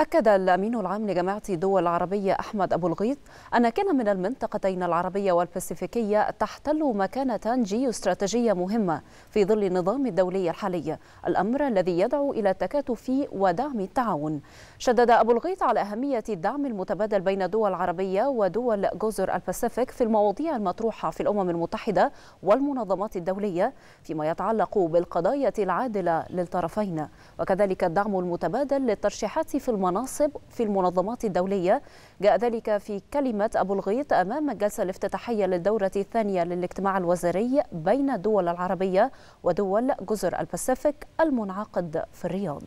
أكد الأمين العام لجماعة دول العربية أحمد أبو الغيط أن كان من المنطقتين العربية والباسيفيكية تحتل مكانة جيوستراتيجية مهمة في ظل النظام الدولي الحالي الأمر الذي يدعو إلى التكاتف ودعم التعاون شدد أبو الغيط على أهمية الدعم المتبادل بين دول العربية ودول جزر الباسيفيك في المواضيع المطروحة في الأمم المتحدة والمنظمات الدولية فيما يتعلق بالقضايا العادلة للطرفين وكذلك الدعم المتبادل للترشيحات في الم... مناصب في المنظمات الدولية جاء ذلك في كلمة أبو الغيط أمام الجلسة الافتتاحية للدورة الثانية للاجتماع الوزاري بين الدول العربية ودول جزر الباسيفيك المنعقد في الرياض